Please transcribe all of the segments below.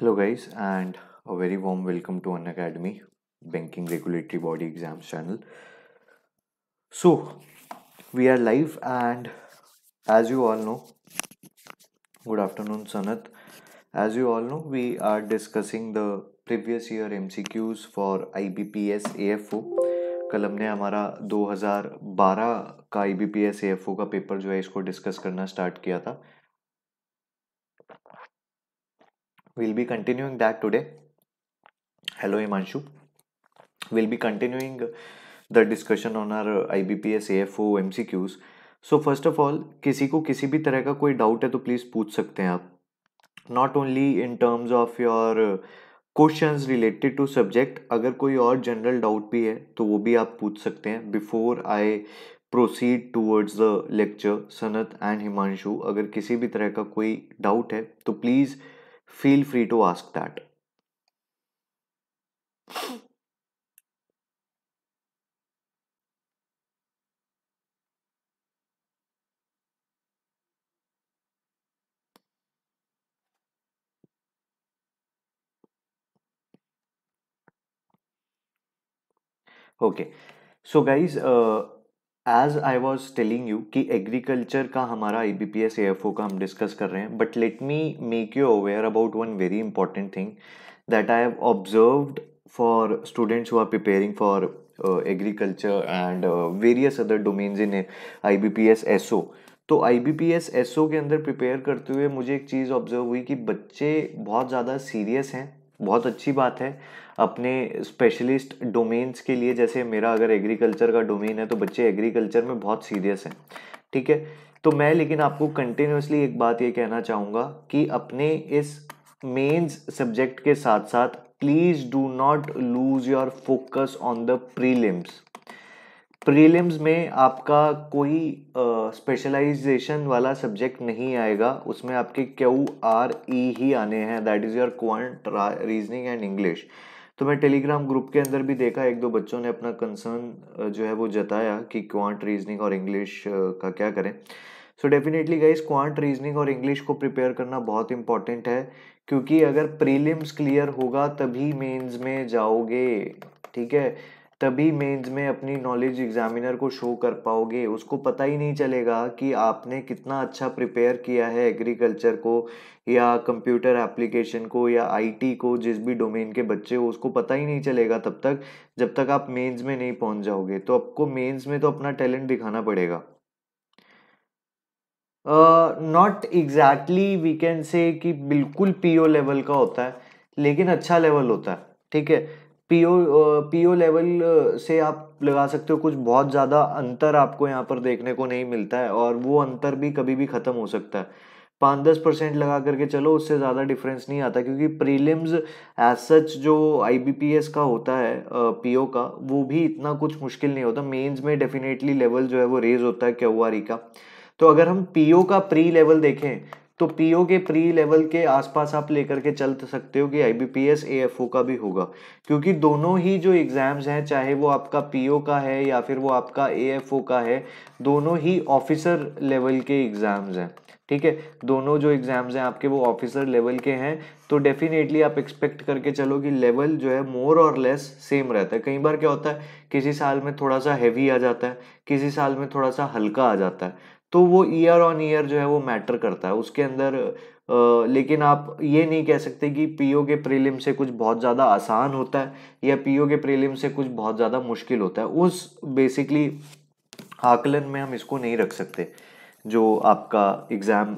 Hello guys and a very warm welcome to Unacademy banking regulatory body exams channel so we are live and as you all know good afternoon Sanat as you all know we are discussing the previous year M C Qs for I B P S A F O कल हमने हमारा 2012 का I B P S A F O का paper जो है इसको discuss करना start किया था we'll be continuing that today hello himanshu we'll be continuing the discussion on our ibps afo mcqs so first of all किसी को किसी भी तरह का कोई डाउट है तो प्लीज़ पूछ सकते हैं आप not only in terms of your questions related to subject अगर कोई और जनरल डाउट भी है तो वो भी आप पूछ सकते हैं before I proceed towards the lecture Sanat and Himanshu अगर किसी भी तरह का कोई डाउट है तो please feel free to ask that okay so guys uh, as I was telling you कि एग्रीकल्चर का हमारा I B P S F O का हम डिस्कस कर रहे हैं but let me make you aware about one very important thing that I have for students who are preparing for agriculture and various other domains in I B P S S O तो I B P S S O के अंदर prepare करते हुए मुझे एक चीज़ observe हुई कि बच्चे बहुत ज़्यादा सीरियस हैं बहुत अच्छी बात है अपने स्पेशलिस्ट डोमेन्स के लिए जैसे मेरा अगर एग्रीकल्चर का डोमेन है तो बच्चे एग्रीकल्चर में बहुत सीरियस हैं ठीक है तो मैं लेकिन आपको कंटिन्यूसली एक बात ये कहना चाहूँगा कि अपने इस मेन्स सब्जेक्ट के साथ साथ please do not lose your focus on the prelims prelims में आपका कोई स्पेशलाइजेशन uh, वाला सब्जेक्ट नहीं आएगा उसमें आपके क्यू आर ई ही आने हैं that is your quant reasoning and English तो मैं टेलीग्राम ग्रुप के अंदर भी देखा एक दो बच्चों ने अपना कंसर्न जो है वो जताया कि क्वांट रीजनिंग और इंग्लिश का क्या करें so definitely guys quant reasoning और इंग्लिश को प्रिपेयर करना बहुत इंपॉर्टेंट है क्योंकि अगर प्रीलिम्स क्लियर होगा तभी मेंस में जाओगे ठीक है तभी मेंस में अपनी नॉलेज एग्जामिनर को शो कर पाओगे उसको पता ही नहीं चलेगा कि आपने कितना अच्छा प्रिपेयर किया है एग्रीकल्चर को या कंप्यूटर एप्लीकेशन को या आईटी को जिस भी डोमेन के बच्चे हो उसको पता ही नहीं चलेगा तब तक जब तक आप मेंस में नहीं पहुंच जाओगे तो आपको मेंस में तो अपना टैलेंट दिखाना पड़ेगा not exactly we can say कि बिल्कुल पीओ लेवल का होता है लेकिन अच्छा लेवल होता है ठीक है पीओ पीओ लेवल से आप लगा सकते हो कुछ बहुत ज़्यादा अंतर आपको यहाँ पर देखने को नहीं मिलता है और वो अंतर भी कभी भी ख़त्म हो सकता है पाँच दस परसेंट लगा करके चलो उससे ज़्यादा डिफरेंस नहीं आता क्योंकि प्रीलिम्स एज सच जो आई का होता है पीओ का वो भी इतना कुछ मुश्किल नहीं होता मेंस में डेफिनेटली लेवल जो है वो रेज होता है क्यू का तो अगर हम पीओ का प्री लेवल देखें तो पीओ के प्री लेवल के आसपास आप लेकर के चल सकते हो कि आईबीपीएस एएफओ का भी होगा क्योंकि दोनों ही जो एग्ज़ाम्स हैं चाहे वो आपका पीओ का है या फिर वो आपका एएफओ का है दोनों ही ऑफिसर लेवल के एग्ज़ाम्स हैं ठीक है दोनों जो एग्ज़ाम्स हैं आपके वो ऑफिसर लेवल के हैं तो डेफिनेटली आप एक्सपेक्ट करके चलो कि लेवल जो है मोर और लेस सेम रहता है कई बार क्या होता है किसी साल में थोड़ा सा हैवी आ जाता है किसी साल में थोड़ा सा हल्का आ जाता है तो वो ईयर ऑन ईयर जो है वो मैटर करता है उसके अंदर आ, लेकिन आप ये नहीं कह सकते कि पीओ के प्रीलिम से कुछ बहुत ज़्यादा आसान होता है या पीओ के प्रीलिम से कुछ बहुत ज़्यादा मुश्किल होता है उस बेसिकली आकलन में हम इसको नहीं रख सकते जो आपका एग्ज़ाम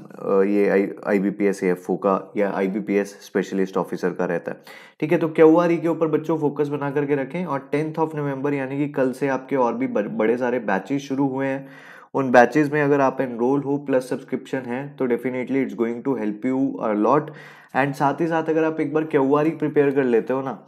ये I I B P S F का या I B P S specialist officer का रहता है ठीक है तो क्यूआर e के ऊपर बच्चों फोकस बना करके रखें और टेंथ ऑफ नवंबर यानी कि कल से आपके और भी बड़े सारे बैचेज शुरू हुए हैं उन बैचेज में अगर आप एनरोल हो प्लस सब्सक्रिप्शन है तो definitely it's going to help you lot and साथ ही साथ अगर आप एक बार क्यूआर प्रिपेयर कर लेते हो ना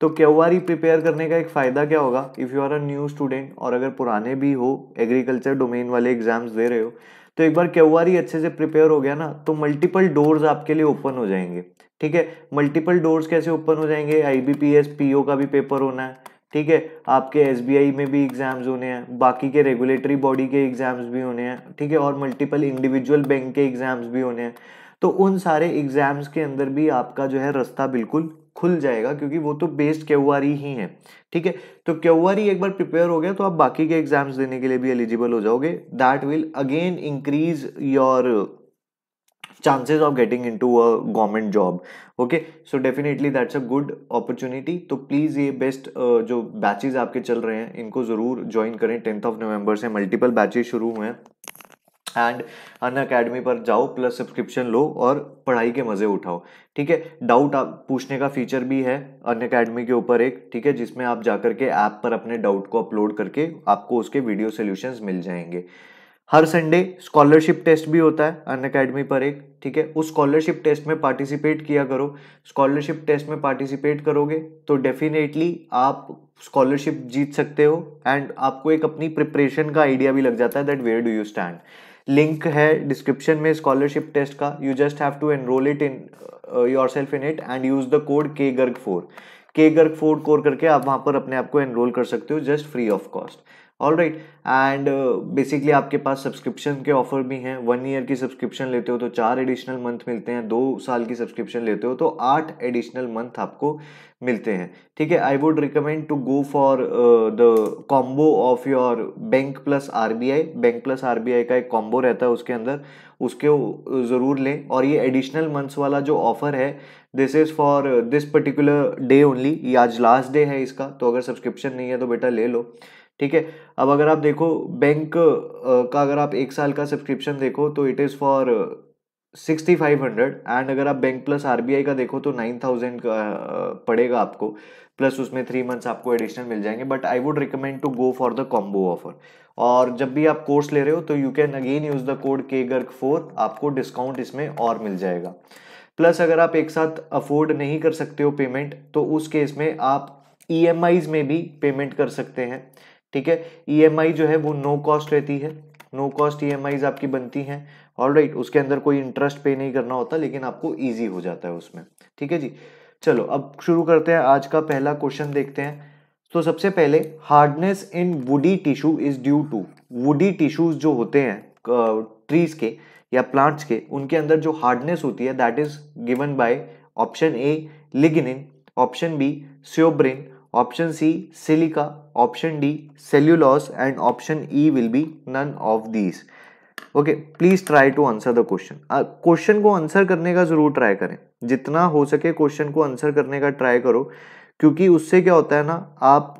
तो क्यूआर प्रिपेयर करने का एक फ़ायदा क्या होगा if you are a new student और अगर पुराने भी हो एग्रीकल्चर डोमेन वाले एग्जाम्स दे रहे हो तो एक बार क्यूआर अच्छे से प्रिपेयर हो गया ना तो मल्टीपल डोर्स आपके लिए ओपन हो जाएंगे ठीक है मल्टीपल डोर्स कैसे ओपन हो जाएंगे I B P S P O का भी पेपर होना है ठीक है आपके एस में भी एग्ज़ाम्स होने हैं बाकी के रेगुलेटरी बॉडी के एग्ज़ाम्स भी होने हैं ठीक है और मल्टीपल इंडिविजुअल बैंक के एग्ज़ाम्स भी होने हैं तो उन सारे एग्ज़ाम्स के अंदर भी आपका जो है रास्ता बिल्कुल खुल जाएगा क्योंकि वो तो बेस्ड क्यू ही है ठीक है तो क्यू एक बार प्रिपेयर हो गया तो आप बाकी के एग्ज़ाम्स देने के लिए भी एलिजिबल हो जाओगे that will again increase your of getting in to a government job okay so definitely that's a good opportunity तो प्लीज ये बेस्ट uh, जो बैचेज आपके चल रहे हैं इनको ज़रूर ज्वाइन करें टेंथ ऑफ नवंबर से मल्टीपल बैचेज शुरू हुए हैं एंड अन अकेडमी पर जाओ प्लस सब्सक्रिप्शन लो और पढ़ाई के मज़े उठाओ ठीक है डाउट आप पूछने का फीचर भी है अन अकेडमी के ऊपर एक ठीक है जिसमें आप जाकर के ऐप पर अपने डाउट को अपलोड करके आपको उसके वीडियो सोल्यूशंस मिल जाएंगे हर संडे स्कॉलरशिप टेस्ट भी होता है अन अकेडमी पर एक ठीक है उस स्कॉलरशिप टेस्ट में पार्टिसिपेट किया करो स्कॉलरशिप टेस्ट में पार्टिसिपेट करोगे तो डेफिनेटली आप स्कॉलरशिप जीत सकते हो एंड आपको एक अपनी प्रिपरेशन का आइडिया भी लग जाता है that where do you stand link है डिस्क्रिप्शन में स्कॉलरशिप टेस्ट का you just have to enrol it in your self in it and use the code K Garg four के गर्ग फोर कोर करके आप वहाँ पर अपने आप को एनरोल कर सकते हो just free of cost all right and basically आपके पास सब्सक्रिप्शन के ऑफर भी हैं वन ईयर की सब्सक्रिप्शन लेते हो तो चार एडिशनल मंथ मिलते हैं दो साल की सब्सक्रिप्शन लेते हो तो आठ एडिशनल मंथ आपको मिलते हैं ठीक है I would recommend to go for the combo of your bank plus I bank plus I का एक कॉम्बो रहता है उसके अंदर उसके uh, ज़रूर लें और ये एडिशनल मंथ्स वाला जो ऑफर है this is for this particular day only ये आज लास्ट डे है इसका तो अगर सब्सक्रिप्शन नहीं है तो बेटा ले लो ठीक है अब अगर आप देखो बैंक का अगर आप एक साल का सब्सक्रिप्शन देखो तो it is for sixty five hundred and अगर आप बैंक प्लस आई का देखो तो नाइन थाउजेंड का पड़ेगा आपको प्लस उसमें थ्री मंथ्स आपको एडिशनल मिल जाएंगे but I would recommend to go for the combo offer और जब भी आप कोर्स ले रहे हो तो you can again use the code के गर्क फोर आपको डिस्काउंट इसमें और मिल जाएगा प्लस अगर आप एक साथ अफोर्ड नहीं कर सकते हो पेमेंट तो उस केस में आप ई e में भी पेमेंट कर सकते हैं ठीक है ईएमआई e जो है वो नो कॉस्ट रहती है नो कॉस्ट ई आपकी बनती हैं ऑल राइट उसके अंदर कोई इंटरेस्ट पे नहीं करना होता लेकिन आपको ईजी हो जाता है उसमें ठीक है जी चलो अब शुरू करते हैं आज का पहला क्वेश्चन देखते हैं तो सबसे पहले hardness in woody tissue is due to woody tissues जो होते हैं ट्रीज के या प्लांट्स के उनके अंदर जो हार्डनेस होती है that is given by option A lignin option B suberin option C silica option D cellulose and option E will be none of these okay please try to answer the question question को answer करने का जरूर try करें जितना हो सके question को answer करने का ट्राई करो क्योंकि उससे क्या होता है ना आप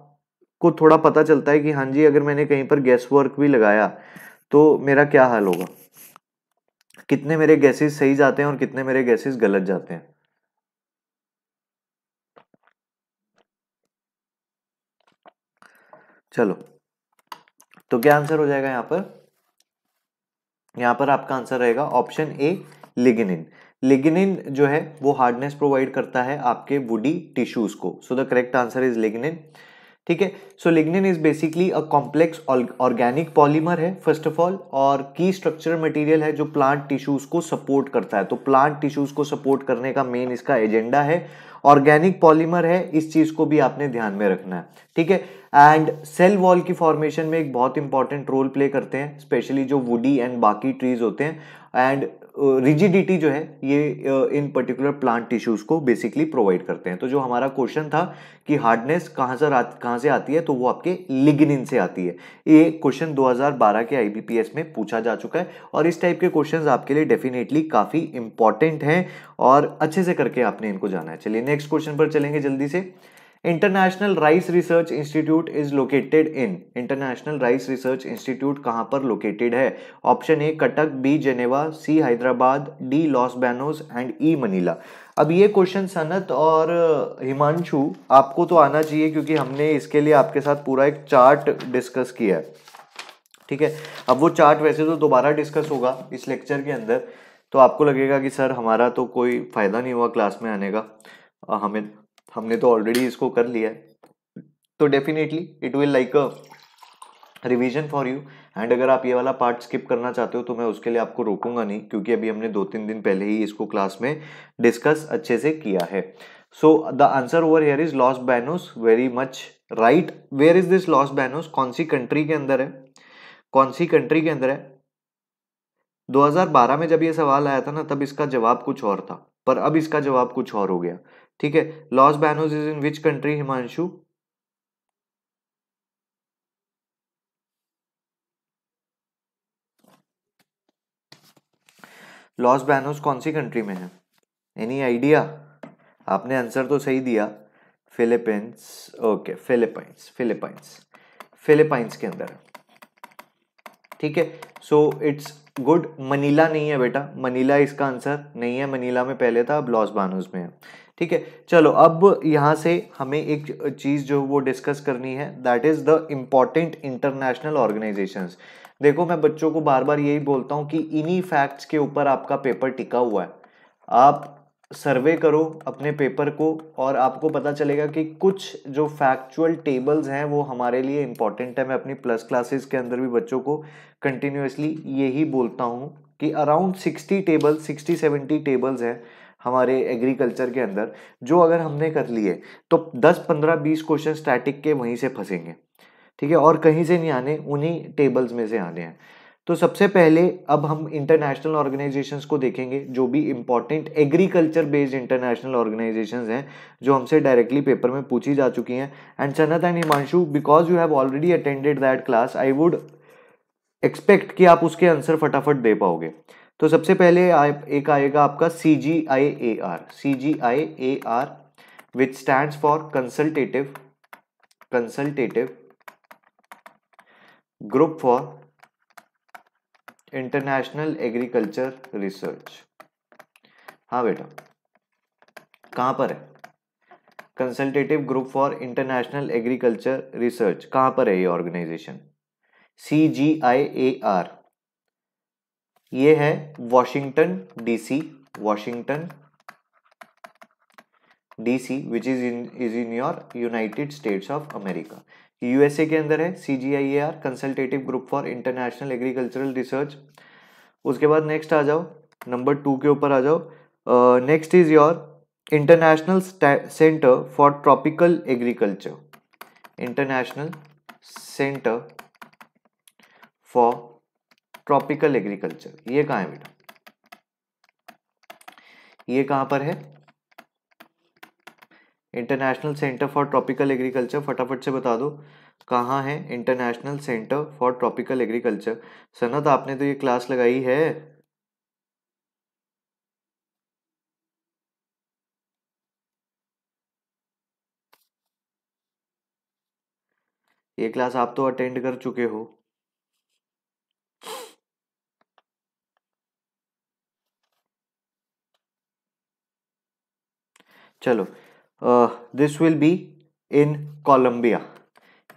को थोड़ा पता चलता है कि हाँ जी अगर मैंने कहीं पर गैस वर्क भी लगाया तो मेरा क्या हाल होगा कितने मेरे गैसेस सही जाते हैं और कितने मेरे गैसेस गलत जाते हैं चलो तो क्या आंसर हो जाएगा यहां पर यहां पर आपका आंसर रहेगा ऑप्शन ए लिग्निन लिग्निन जो है वो हार्डनेस प्रोवाइड करता है आपके वुडी टिश्यूज को so the correct answer is lignin ठीक है so lignin is basically a complex organic polymer है फर्स्ट ऑफ ऑल और की स्ट्रक्चर मटेरियल है जो प्लांट टिश्यूज को सपोर्ट करता है तो प्लांट टिश्यूज को सपोर्ट करने का मेन इसका एजेंडा है ऑर्गेनिक पॉलीमर है इस चीज को भी आपने ध्यान में रखना है ठीक है एंड सेल वॉल की फॉर्मेशन में एक बहुत इंपॉर्टेंट रोल प्ले करते हैं स्पेशली जो वुडी एंड बाकी ट्रीज होते हैं एंड रिजिडिटी जो है ये इन पर्टिकुलर प्लांट टिश्यूज़ को बेसिकली प्रोवाइड करते हैं तो जो हमारा क्वेश्चन था कि हार्डनेस कहाँ से कहाँ से आती है तो वो आपके लिगनिन से आती है ये क्वेश्चन 2012 के आई में पूछा जा चुका है और इस टाइप के क्वेश्चंस आपके लिए डेफिनेटली काफ़ी इंपॉर्टेंट हैं और अच्छे से करके आपने इनको जाना है चलिए नेक्स्ट क्वेश्चन पर चलेंगे जल्दी से International rice research Institute is located in International rice research Institute कहाँ पर लोकेटेड है option A Cuttack B Geneva C Hyderabad D Los Banos and E Manila अब ये क्वेश्चन सनत और हिमांशु uh, आपको तो आना चाहिए क्योंकि हमने इसके लिए आपके साथ पूरा एक चार्ट डिस्कस किया है ठीक है अब वो चार्ट वैसे तो दोबारा डिस्कस होगा इस लेक्चर के अंदर तो आपको लगेगा कि सर हमारा तो कोई फ़ायदा नहीं हुआ क्लास में आने का हमें हमने तो ऑलरेडी इसको कर लिया है तो definitely it will like a revision for you and अगर आप ये वाला पार्ट स्किप करना चाहते हो तो मैं उसके लिए आपको रोकूंगा नहीं क्योंकि अभी हमने दो तीन दिन पहले ही इसको क्लास में डिस्कस अच्छे से किया है so the answer over here is Los Banos very much right where is this Los Banos कौन सी कंट्री के अंदर है कौन सी कंट्री के अंदर है 2012 में जब ये सवाल आया था ना तब इसका जवाब कुछ और था पर अब इसका जवाब कुछ और हो गया ठीक है Los Banos is in which country Himanshu Los Banos कौन सी कंट्री में है एनी आइडिया आपने आंसर तो सही दिया Philippines okay Philippines Philippines Philippines के अंदर ठीक है सो इट्स गुड मनीला नहीं है बेटा मनीला इसका आंसर नहीं है मनीला में पहले था अब लॉस बानोज में है ठीक है चलो अब यहाँ से हमें एक चीज़ जो वो डिस्कस करनी है that is the important international organisations देखो मैं बच्चों को बार बार यही बोलता हूँ कि इन्हीं फैक्ट्स के ऊपर आपका पेपर टिका हुआ है आप सर्वे करो अपने पेपर को और आपको पता चलेगा कि कुछ जो फैक्चुअल टेबल्स हैं वो हमारे लिए इम्पॉर्टेंट है मैं अपनी प्लस क्लासेस के अंदर भी बच्चों को कंटिन्यूसली यही बोलता हूँ कि around sixty table sixty seventy tables हैं हमारे एग्रीकल्चर के अंदर जो अगर हमने कर लिए तो 10 15 20 क्वेश्चन स्टैटिक के वहीं से फंसेंगे ठीक है और कहीं से नहीं आने उन्हीं टेबल्स में से आने हैं तो सबसे पहले अब हम इंटरनेशनल ऑर्गेनाइजेशन को देखेंगे जो भी important agriculture based international organisation हैं जो हमसे डायरेक्टली पेपर में पूछी जा चुकी हैं and Sanat and Himanshu because you have already attended that class I would expect कि आप उसके आंसर फटाफट दे पाओगे तो सबसे पहले एक आएगा आपका C G I A R C G I A R which stand for Consultative Consultative group for International Agriculture Research हाँ बेटा कहां पर है Consultative group for International Agriculture Research कहां पर है ये organisation C G I A R ये है Washington DC Washington DC which is in is in your United States of America USA के अंदर है C G I A R Consultative group for international agricultural Research उसके बाद next आ जाओ number two के ऊपर आ जाओ next is your International centre for tropical Agriculture International centre for tropical Agriculture ये कहा है बेटा ये कहां पर है international centre for tropical Agriculture फटाफट से बता दो कहाँ है international centre for tropical Agriculture Sanat आपने तो ये क्लास लगाई है ये क्लास आप तो अटेंड कर चुके हो चलो this will be in Colombia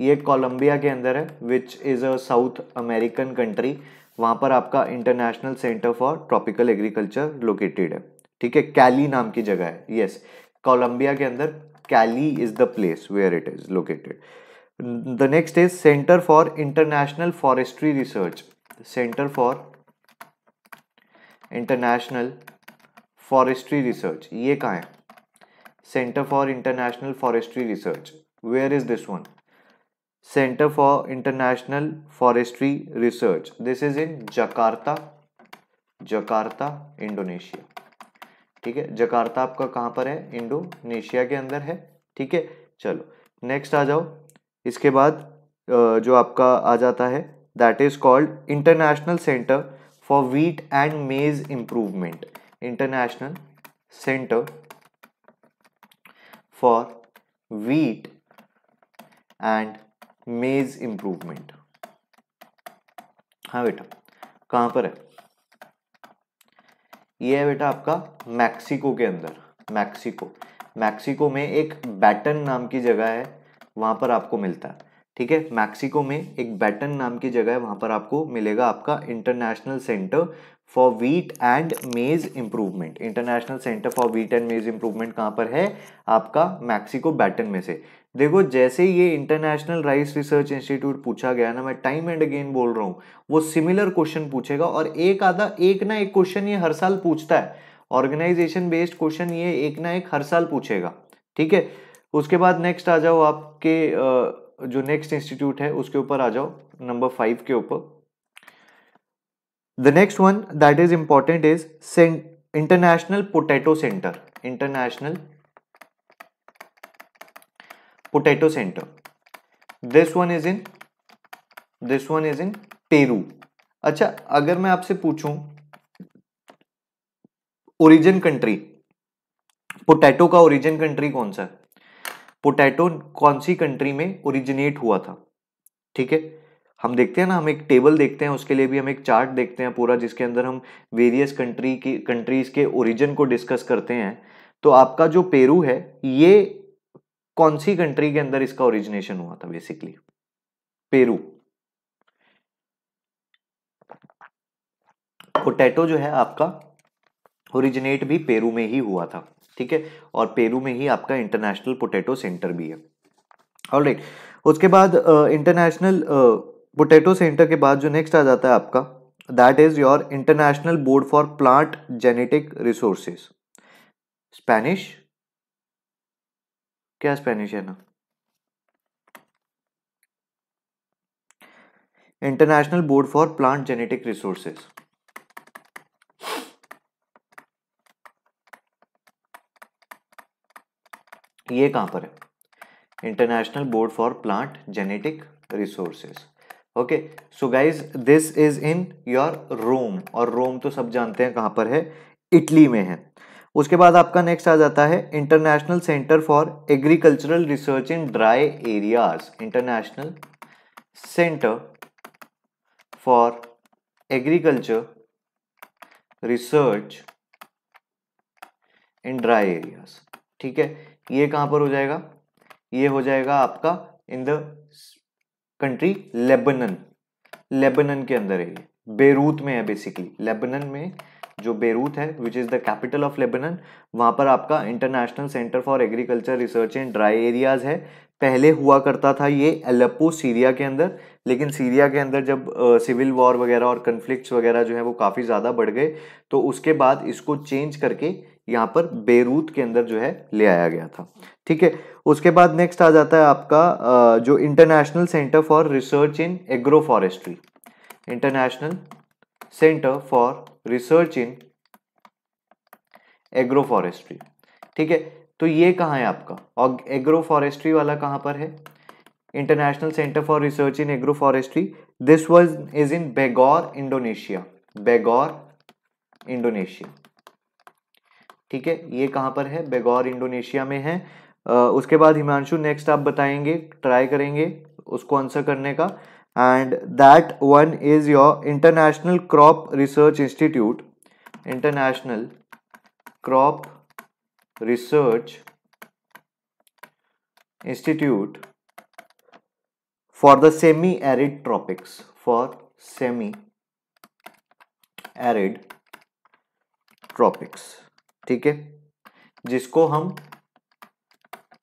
ये कोलंबिया के अंदर है which is a South American country वहाँ पर आपका International centre for tropical Agriculture located है ठीक है कैली नाम की जगह है यस yes. कोलंबिया के अंदर Cali is the place where it is located the next is Centre for international forestry Research Centre for international forestry Research ये कहाँ है centre for international forestry Research where is this one Centre for international forestry Research this is in Jakarta Jakarta Indonesia ठीक है Jakarta आपका कहां पर है Indonesia के अंदर है ठीक है चलो नेक्स्ट आ जाओ इसके बाद जो आपका आ जाता है that is called International centre for wheat and मेज Improvement International Centre for wheat and maize improvement हाँ बेटा कहां पर है यह है बेटा आपका मैक्सिको के अंदर मैक्सिको मैक्सिको में एक बैटन नाम की जगह है वहां पर आपको मिलता है ठीक है मैक्सिको में एक बैटन नाम की जगह है वहां पर आपको मिलेगा आपका International centre for wheat and मेज Improvement International centre for wheat and मेज इंप्रूवमेंट कहां पर है आपका मैक्सिको बैटन में से देखो जैसे ये इंटरनेशनल राइस रिसर्च इंस्टीट्यूट पूछा गया ना मैं टाइम एंड अगेन बोल रहा हूँ वो सिमिलर क्वेश्चन पूछेगा और एक आधा एक ना एक क्वेश्चन ये हर साल पूछता है ऑर्गेनाइजेशन बेस्ड क्वेश्चन ये एक ना एक हर साल पूछेगा ठीक है उसके बाद नेक्स्ट आ जाओ आपके आ, जो नेक्स्ट इंस्टीट्यूट है उसके ऊपर आ जाओ नंबर फाइव के ऊपर the next one that is important is International Potato Centre International Potato Centre this one is in this one is in Peru अच्छा अगर मैं आपसे पूछूं ओरिजिन कंट्री पोटैटो का ओरिजिन कंट्री कौन सा है पोटैटो कौन सी कंट्री में ओरिजिनेट हुआ था ठीक है हम देखते हैं ना हम एक टेबल देखते हैं उसके लिए भी हम एक चार्ट देखते हैं पूरा जिसके अंदर हम वेरियस कंट्री की कंट्रीज के ओरिजिन को डिस्कस करते हैं तो आपका जो पेरू है ये कौन सी कंट्री के अंदर इसका ओरिजिनेशन हुआ था बेसिकली पेरू पोटैटो जो है आपका ओरिजिनेट भी पेरू में ही हुआ था ठीक है और पेरू में ही आपका इंटरनेशनल पोटैटो सेंटर भी है और right. उसके बाद इंटरनेशनल पोटैटो सेंटर के बाद जो नेक्स्ट आ जाता है आपका that is your International board for Plant genetic Resources Spanish क्या स्पेनिश है ना International board for Plant genetic resources ये कहाँ पर है international board for Plant genetic Resources okay so guys this is in your Rome और Rome तो सब जानते हैं कहाँ पर है इटली में है उसके बाद आपका नेक्स्ट आ जाता है international centre for Agricultural Research in dry Areas International centre for agriculture research in dry Areas ठीक है ये कहाँ पर हो जाएगा ये हो जाएगा आपका in the country Lebanon Lebanon के अंदर है ये बेरूत में है बेसिकली लेबनन में जो बेरूत है which is the capital of Lebanon वहाँ पर आपका International centre for agriculture Research and Dry Areas है पहले हुआ करता था ये एलप्पो सीरिया के अंदर लेकिन सीरिया के अंदर जब सिविल वॉर वगैरह और कन्फ्लिक्ट वगैरह जो है वो काफ़ी ज़्यादा बढ़ गए तो उसके बाद इसको चेंज करके यहाँ पर बेरूत के अंदर जो है ले आया गया था ठीक है उसके बाद नेक्स्ट आ जाता है आपका जो International centre for Research in agro Agroforestry International centre for Research in agro Agroforestry ठीक है तो ये कहाँ है आपका और एग्रो फॉरेस्ट्री वाला कहाँ पर है international centre for Research in agro Agroforestry this was is in Bogor Indonesia Bogor Indonesia ठीक है ये कहाँ पर है बेगौर इंडोनेशिया में है आ, उसके बाद हिमांशु नेक्स्ट आप बताएंगे ट्राई करेंगे उसको आंसर करने का and that one is your International crop research Institute International crop research institute for the Semi arid Tropics for semi arid Tropics ठीक है जिसको हम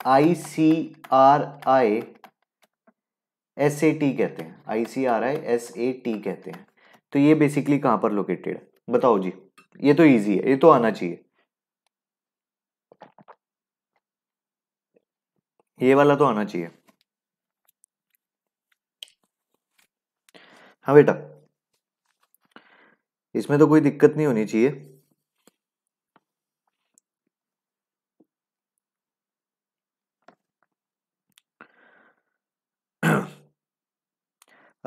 I C R I S A T कहते हैं I C R I S A T कहते हैं तो ये बेसिकली कहां पर लोकेटेड है बताओ जी ये तो इजी है ये तो आना चाहिए ये वाला तो आना चाहिए हाँ बेटा इसमें तो कोई दिक्कत नहीं होनी चाहिए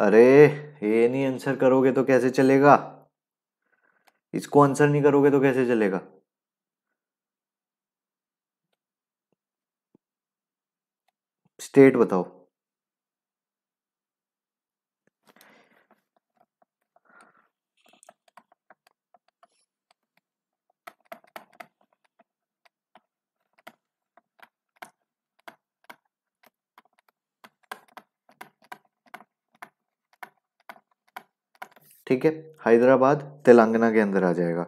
अरे ये नहीं आंसर करोगे तो कैसे चलेगा इसको आंसर नहीं करोगे तो कैसे चलेगा स्टेट बताओ ठीक है हैदराबाद तेलंगाना के अंदर आ जाएगा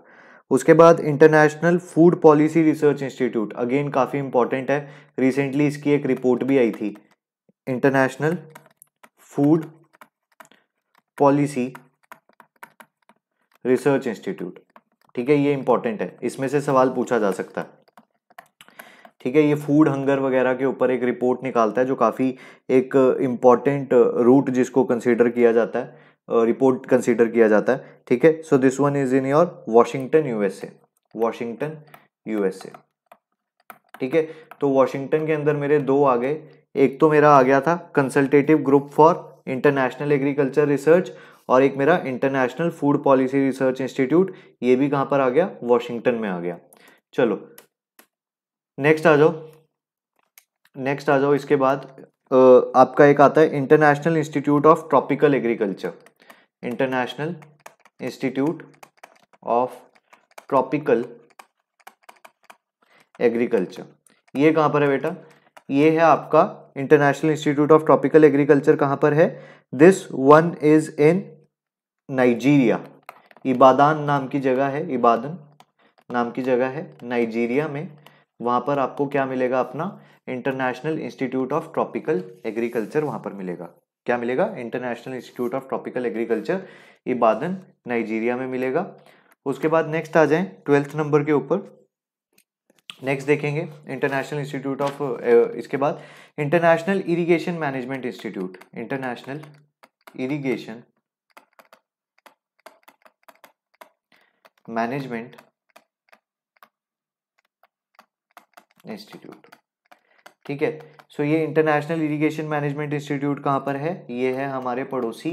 उसके बाद International food policy research Institute again काफ़ी इंपॉर्टेंट है रिसेंटली इसकी एक रिपोर्ट भी आई थी International food policy research Institute ठीक है ये इंपॉर्टेंट है इसमें से सवाल पूछा जा सकता है ठीक है ये फूड हंगर वगैरह के ऊपर एक रिपोर्ट निकालता है जो काफ़ी एक इम्पॉर्टेंट रूट जिसको कंसिडर किया जाता है रिपोर्ट कंसिडर किया जाता है ठीक है so this one is in your Washington USA Washington USA ठीक है तो वॉशिंगटन के अंदर मेरे दो आ गए एक तो मेरा आ गया था Consultative group for International Agriculture Research और एक मेरा International food policy research Institute ये भी कहां पर आ गया वॉशिंगटन में आ गया चलो नेक्स्ट आ जाओ नेक्स्ट आ जाओ इसके बाद आपका एक आता है International institute of tropical Agriculture International institute of tropical Agriculture ये कहाँ पर है बेटा ये है आपका International institute of tropical Agriculture कहाँ पर है this one is in Nigeria Ibadan नाम की जगह है इबादन नाम की जगह है नाइजीरिया में वहाँ पर आपको क्या मिलेगा अपना International institute of tropical Agriculture वहाँ पर मिलेगा क्या मिलेगा International institute of tropical agriculture Ibadan Nigeria में मिलेगा उसके बाद नेक्स्ट आ जाए ट्वेल्थ नंबर के ऊपर नेक्स्ट देखेंगे इंटरनेशनल इंस्टीट्यूट ऑफ इसके बाद International irrigation Management Institute International irrigation Management Institute ठीक है सो ये इंटरनेशनल इरिगेशन मैनेजमेंट इंस्टीट्यूट कहाँ पर है ये है हमारे पड़ोसी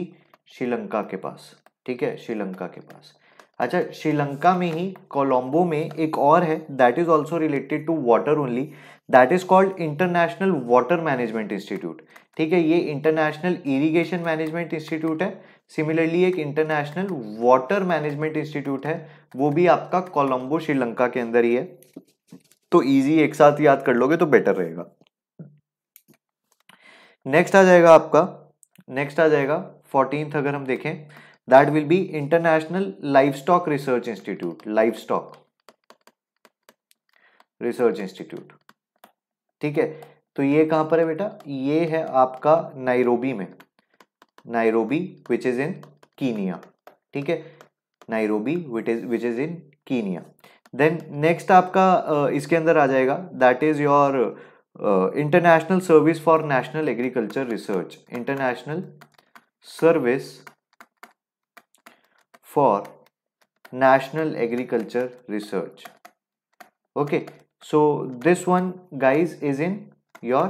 श्रीलंका के पास ठीक है श्रीलंका के पास अच्छा श्रीलंका में ही कोलंबो में एक और है that is also related to water only that is called International water management Institute ठीक है ये इंटरनेशनल इरिगेशन मैनेजमेंट इंस्टीट्यूट है सिमिलरली एक इंटरनेशनल वाटर मैनेजमेंट इंस्टीट्यूट है वो भी आपका कोलंबो श्रीलंका के अंदर ही है तो ईजी एक साथ याद कर लोगे तो बेटर रहेगा नेक्स्ट आ जाएगा आपका नेक्स्ट आ जाएगा फोर्टीन अगर हम देखें that will be International life stock research Institute life stock research Institute ठीक है तो ये कहां पर है बेटा ये है आपका नाइरोबी में Nairobi which is in Kenya ठीक है Nairobi which is which is in Kenya then next आपका इसके अंदर आ जाएगा that is your International service for national agriculture Research International service for national agriculture Research okay so this one guys is in your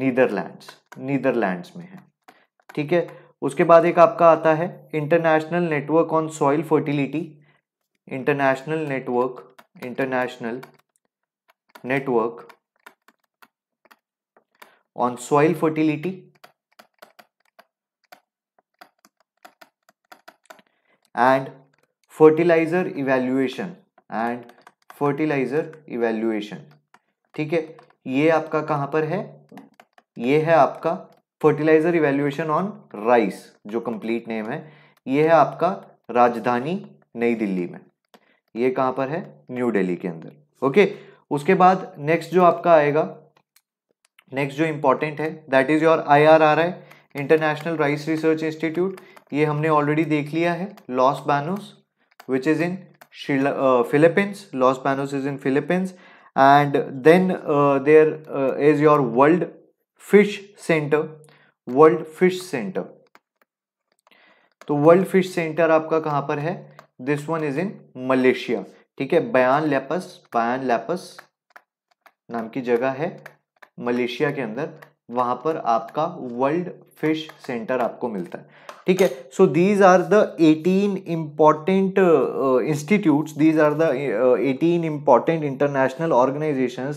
Netherland Netherland में है ठीक है उसके बाद एक आपका आता है International network on soil Fertility International Network International Network on soil fertility and fertilizer evaluation and fertilizer evaluation ठीक है ये आपका कहां पर है ये है आपका फर्टिलाइजर इवेल्युएशन ऑन राइस जो कंप्लीट नेम है ये है आपका राजधानी नई दिल्ली में ये कहां पर है न्यू दिल्ली के अंदर ओके उसके बाद नेक्स्ट जो आपका आएगा नेक्स्ट जो इंपॉर्टेंट है that is your I R R I International rice research Institute ये हमने ऑलरेडी देख लिया है Los Banos which is in Philippines Los Banos is in Philippines and then there is your World fish Centre World fish Centre तो World fish Centre आपका कहाँ पर है this one is in Malaysia ठीक है बयान लेपस बयान Lepus नाम की जगह है मलेशिया के अंदर वहां पर आपका वर्ल्ड फिश सेंटर आपको मिलता है ठीक है so these are the 18 important institutes these are the 18 important international organisation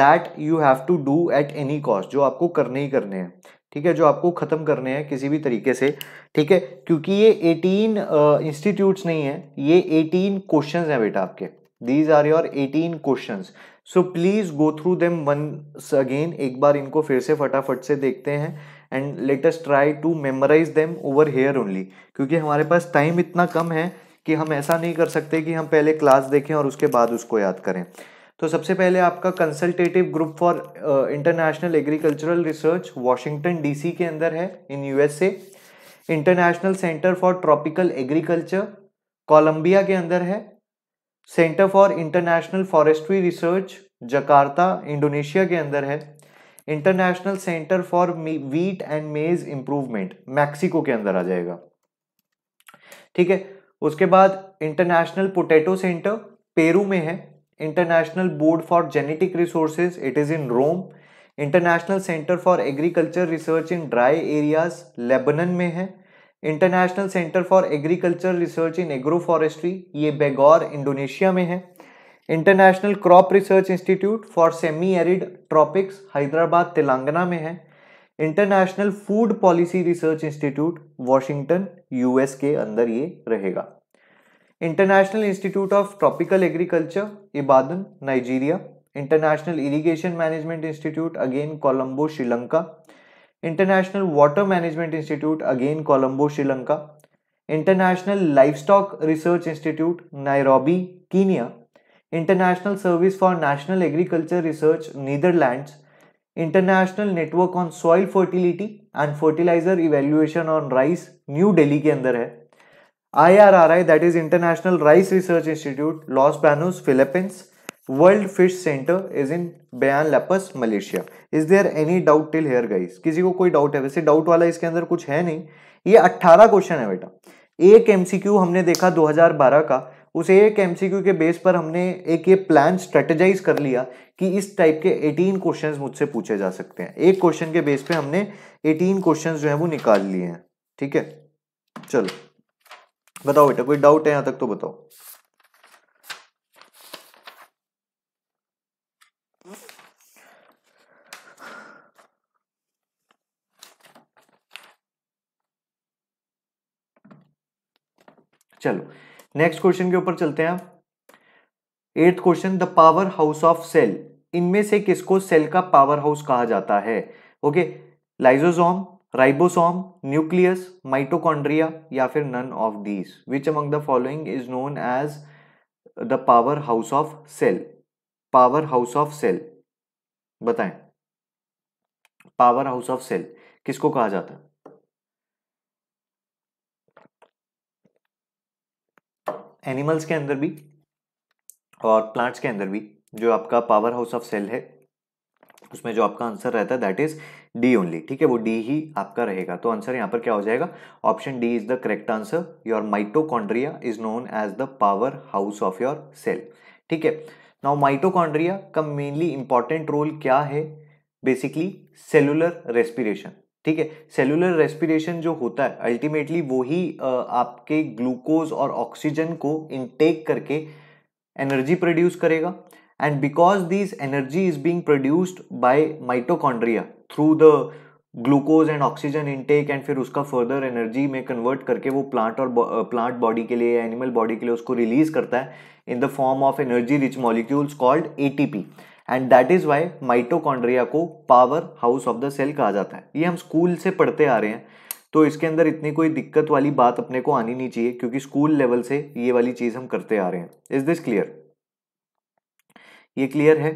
that you have to do at any cost जो आपको करने ही करने हैं ठीक है जो आपको ख़त्म करने हैं किसी भी तरीके से ठीक है क्योंकि ये 18 इंस्टीट्यूट्स uh, नहीं है ये 18 क्वेश्चंस हैं बेटा आपके these are your 18 questions so please go through them once again एक बार इनको फिर से फटाफट से देखते हैं and latest try to memorise them over here only क्योंकि हमारे पास टाइम इतना कम है कि हम ऐसा नहीं कर सकते कि हम पहले क्लास देखें और उसके बाद उसको याद करें तो सबसे पहले आपका consultative group for international agricultural research Washington DC के अंदर है in USA international centre for tropical agriculture Colombia के अंदर है centre for international forestry research Jakarta Indonesia के अंदर है international centre for wheat and मेज इंप्रूवमेंट मैक्सिको के अंदर आ जाएगा ठीक है उसके बाद इंटरनेशनल पोटैटो सेंटर पेरू में है international board for genetic resources it is in Rome international centre for agriculture research in dry areas Lebanon में है international centre for agriculture research in agro forestry ये बेगौर इंडोनेशिया में है international crop research institute for semi arid tropics Hyderabad Telangana में है international food policy research institute Washington US के अंदर ये रहेगा international institute of tropical agriculture Ibadan Nigeria international irrigation Management institute again Colombo Sri Lanka international water management institute again Colombo Sri Lanka international life stock research institute Nairobi Kenya international service for national agriculture research Netherland international network on soil fertility and fertiliser evaluation on rice New Delhi के अंदर है I R R I that is international rice research institute Los Banos Philippines world fish centre is in Bayan Lepas Malaysia is there any doubt till here guys किसी को कोई doubt है वैसे doubt वाला इसके अंदर कुछ है नहीं ये 18 क्वेश्चन है बेटा एक एमसीक्यू हमने देखा 2012 का उस एक एमसीक्यू के बेस पर हमने एक ये प्लान स्ट्रेटेजाइज कर लिया कि इस टाइप के 18 क्वेश्चंस मुझसे पूछे जा सकते हैं एक क्वेश्चन के बेस पे हमने 18 क्वेश्चंस जो है वो निकाल लिए हैं ठीक है चलो बताओ बेटा कोई डाउट है यहाँ तक तो बताओ चलो नेक्स्ट क्वेश्चन के ऊपर चलते हैं eighth question the power house of cell इनमें से किसको सेल का पावर हाउस कहा जाता है okay lysosome ribosome nucleus mitochondria या फिर none of these which among the following is known as the power house of cell power house of cell बताएं पावर हाउस ऑफ सेल किसको कहा जाता है एनिमल्स के अंदर भी और प्लांट्स के अंदर भी जो आपका पावर हाउस ऑफ सेल है उसमें जो आपका आंसर रहता है दैट इज डी ओनली ठीक है वो डी ही आपका रहेगा तो आंसर यहाँ पर क्या हो जाएगा option D is the correct answer your mitochondria is known as the power house of your cell ठीक है नाउ माइटोकॉन्ड्रिया का मेनली इंपॉर्टेंट रोल क्या है बेसिकली सेलुलर रेस्पिरेशन ठीक है सेलुलर रेस्पिरेशन जो होता है अल्टीमेटली वो ही आपके ग्लूकोज और ऑक्सीजन को इनटेक करके एनर्जी प्रोड्यूस करेगा and because this energy is being produced by mitochondria through the glucose and oxygen intake and फिर उसका फर्दर एनर्जी में कन्वर्ट करके वो प्लांट और प्लांट बॉडी के लिए एनिमल बॉडी के लिए उसको रिलीज करता है in the form of energy rich molecules called ATP and that is why mitochondria को power house of the cell कहा जाता है ये हम स्कूल से पढ़ते आ रहे हैं तो इसके अंदर इतनी कोई दिक्कत वाली बात अपने को आनी नहीं चाहिए क्योंकि स्कूल लेवल से ये वाली चीज हम करते आ रहे हैं इज दिस क्लियर ये क्लियर है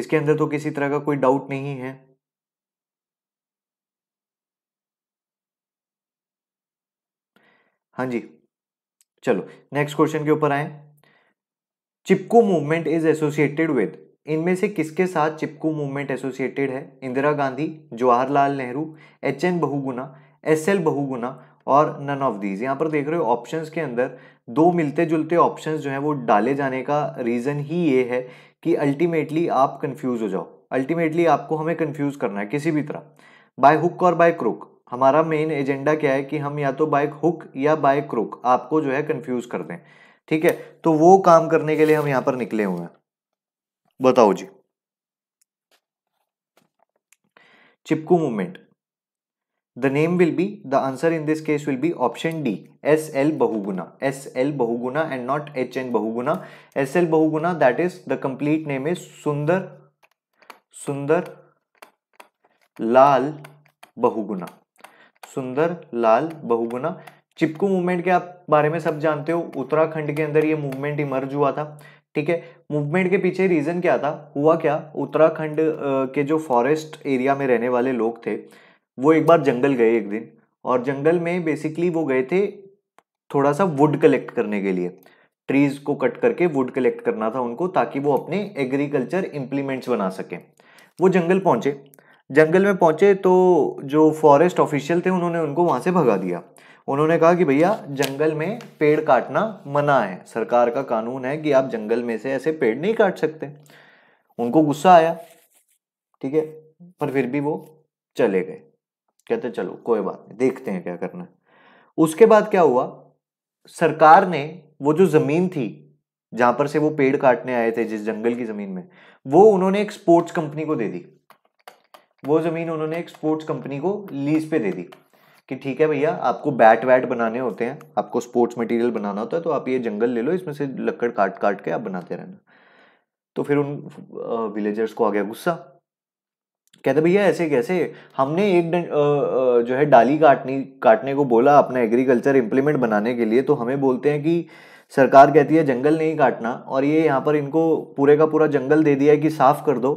इसके अंदर तो किसी तरह का कोई डाउट नहीं है हाँ जी चलो नेक्स्ट क्वेश्चन के ऊपर आए Chipko movement is associated with इनमें से किसके साथ चिपकू मूवमेंट एसोसिएटेड है Indira Gandhi Jawaharlal Nehru H N Bahuguna S L Bahuguna और नन ऑफ दीज यहाँ पर देख रहे हो ऑप्शंस के अंदर दो मिलते जुलते ऑप्शंस जो हैं वो डाले जाने का रीज़न ही ये है कि अल्टीमेटली आप कंफ्यूज हो जाओ अल्टीमेटली आपको हमें कंफ्यूज करना है किसी भी तरह बाय हुक और बाय क्रुक हमारा मेन एजेंडा क्या है कि हम या तो बाय हुक या बाय क्रुक आपको जो है कंफ्यूज कर दें ठीक है तो वो काम करने के लिए हम यहाँ पर निकले हुए हैं बताओ जी Chipko movement the name will be the answer in this case will be option D S L Bahuguna S L Bahuguna and not H N Bahuguna S L Bahuguna that is the complete name is Sundar Sundar लाल बहुगुना सुंदर लाल बहुगुना चिपकू मूवमेंट के आप बारे में सब जानते हो उत्तराखंड के अंदर ये मूवमेंट इमर्ज हुआ था ठीक है मूवमेंट के पीछे रीज़न क्या था हुआ क्या उत्तराखंड के जो फॉरेस्ट एरिया में रहने वाले लोग थे वो एक बार जंगल गए एक दिन और जंगल में बेसिकली वो गए थे थोड़ा सा वुड कलेक्ट करने के लिए ट्रीज को कट करके वुड कलेक्ट करना था उनको ताकि वो अपने एग्रीकल्चर इम्प्लीमेंट्स बना सकें वो जंगल पहुंचे जंगल में पहुंचे तो जो फॉरेस्ट ऑफिशियल थे उन्होंने उनको वहां से भगा दिया उन्होंने कहा कि भैया जंगल में पेड़ काटना मना है सरकार का कानून है कि आप जंगल में से ऐसे पेड़ नहीं काट सकते उनको गुस्सा आया ठीक है पर फिर भी वो चले गए कहते चलो कोई बात नहीं देखते हैं क्या करना है उसके बाद क्या हुआ सरकार ने वो जो ज़मीन थी जहां पर से वो पेड़ काटने आए थे जिस जंगल की ज़मीन में वो उन्होंने एक स्पोर्ट्स कंपनी को दे दी वो ज़मीन उन्होंने एक स्पोर्ट्स कंपनी को लीज पे दे दी कि ठीक है भैया आपको बैट वैट बनाने होते हैं आपको स्पोर्ट्स मटेरियल बनाना होता है तो आप ये जंगल ले लो इसमें से लकड़ काट काट के आप बनाते रहना तो फिर उन विलेजर्स को आ गया गुस्सा कहते भैया ऐसे कैसे हमने एक आ, जो है डाली काटनी काटने को बोला अपना एग्रीकल्चर इम्प्लीमेंट बनाने के लिए तो हमें बोलते हैं कि सरकार कहती है जंगल नहीं काटना और ये यहाँ पर इनको पूरे का पूरा जंगल दे दिया है कि साफ़ कर दो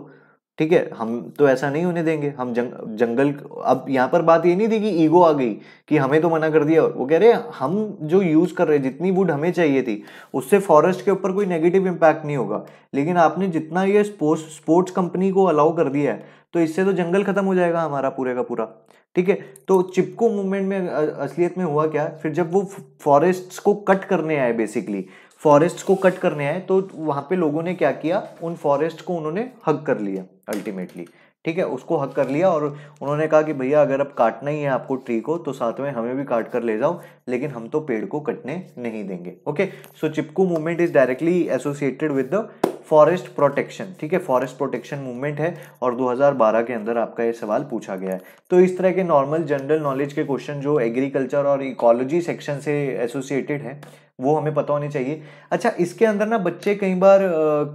ठीक है हम तो ऐसा नहीं होने देंगे हम जंग, जंगल अब यहाँ पर बात ये नहीं थी कि ईगो आ गई कि हमें तो मना कर दिया वो कह रहे हम जो यूज़ कर रहे जितनी वुड हमें चाहिए थी उससे फॉरेस्ट के ऊपर कोई नेगेटिव इम्पैक्ट नहीं होगा लेकिन आपने जितना ये स्पोर्ट्स स्पोर्ट्स कंपनी को अलाउ कर दिया है तो इससे तो जंगल ख़त्म हो जाएगा हमारा पूरे का पूरा ठीक है तो चिपको मूवमेंट में असलियत में हुआ क्या फिर जब वो फॉरेस्ट को कट करने आए बेसिकली फॉरेस्ट को कट करने आए तो वहाँ पे लोगों ने क्या किया उन फॉरेस्ट को उन्होंने हक कर लिया अल्टीमेटली ठीक है उसको हक कर लिया और उन्होंने कहा कि भैया अगर अब काटना ही है आपको ट्री को तो साथ में हमें भी काट कर ले जाओ लेकिन हम तो पेड़ को कटने नहीं देंगे okay so Chipko movement is directly associated with the forest protection ठीक है फॉरेस्ट प्रोटेक्शन मूवमेंट है और 2012 के अंदर आपका ये सवाल पूछा गया है तो इस तरह के नॉर्मल जनरल नॉलेज के क्वेश्चन जो एग्रीकल्चर और इकोलॉजी सेक्शन से एसोसिएटेड है वो हमें पता होने चाहिए अच्छा इसके अंदर ना बच्चे कई बार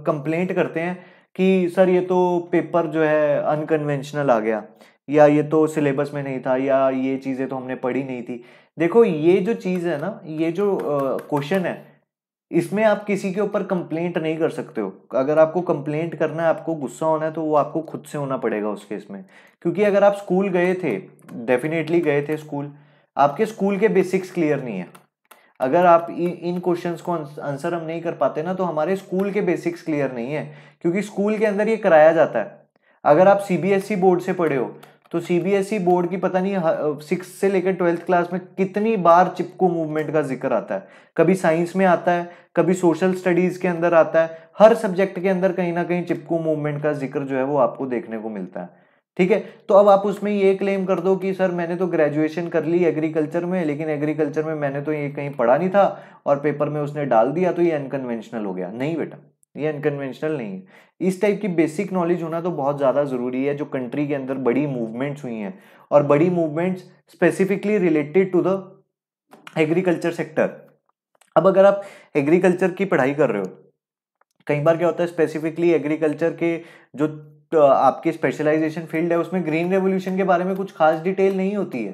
कंप्लेंट करते हैं कि सर ये तो पेपर जो है अनकन्वेंशनल आ गया या ये तो सिलेबस में नहीं था या ये चीज़ें तो हमने पढ़ी नहीं थी देखो ये जो चीज़ है ना ये जो क्वेश्चन है इसमें आप किसी के ऊपर कंप्लेंट नहीं कर सकते हो अगर आपको कंप्लेंट करना है आपको गुस्सा होना है तो वो आपको खुद से होना पड़ेगा उस केस में क्योंकि अगर आप स्कूल गए थे डेफिनेटली गए थे स्कूल आपके स्कूल के बेसिक्स क्लियर नहीं है अगर आप इन क्वेश्चंस को आंसर हम नहीं कर पाते ना तो हमारे स्कूल के बेसिक्स क्लियर नहीं है क्योंकि स्कूल के अंदर ये कराया जाता है अगर आप सीबीएसई बोर्ड e से पढ़े हो तो सीबीएसई बोर्ड e की पता नहीं सिक्स से लेकर ट्वेल्थ क्लास में कितनी बार चिपको मूवमेंट का जिक्र आता है कभी साइंस में आता है कभी सोशल स्टडीज के अंदर आता है हर सब्जेक्ट के अंदर कहीं ना कहीं चिपको मूवमेंट का जिक्र जो है वो आपको देखने को मिलता है ठीक है तो अब आप उसमें ये क्लेम कर दो कि सर मैंने तो ग्रेजुएशन कर ली एग्रीकल्चर में लेकिन एग्रीकल्चर में मैंने तो ये कहीं पढ़ा नहीं था और पेपर में उसने डाल दिया तो ये अनकन्वेंशनल हो गया नहीं बेटा ये अनकन्वेंशनल नहीं है इस टाइप की बेसिक नॉलेज होना तो बहुत ज़्यादा ज़रूरी है जो कंट्री के अंदर बड़ी मूवमेंट्स हुई हैं और बड़ी movements specifically related to the agriculture sector अब अगर आप एग्रीकल्चर की पढ़ाई कर रहे हो कई बार क्या होता है स्पेसिफिकली एग्रीकल्चर के जो तो आपकी स्पेशलाइजेशन फील्ड है उसमें ग्रीन रेवोल्यूशन के बारे में कुछ खास डिटेल नहीं होती है